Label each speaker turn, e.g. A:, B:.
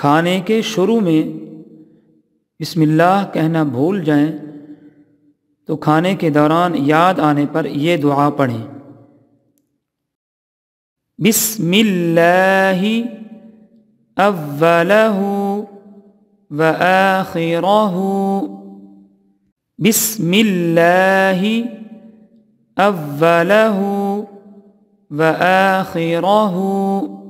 A: کھانے کے شروع میں بسم اللہ کہنا بھول جائیں تو کھانے کے دوران یاد آنے پر یہ دعا پڑھیں اللہ اولہ و خیرو بسم اللہ اولہ و آخرہ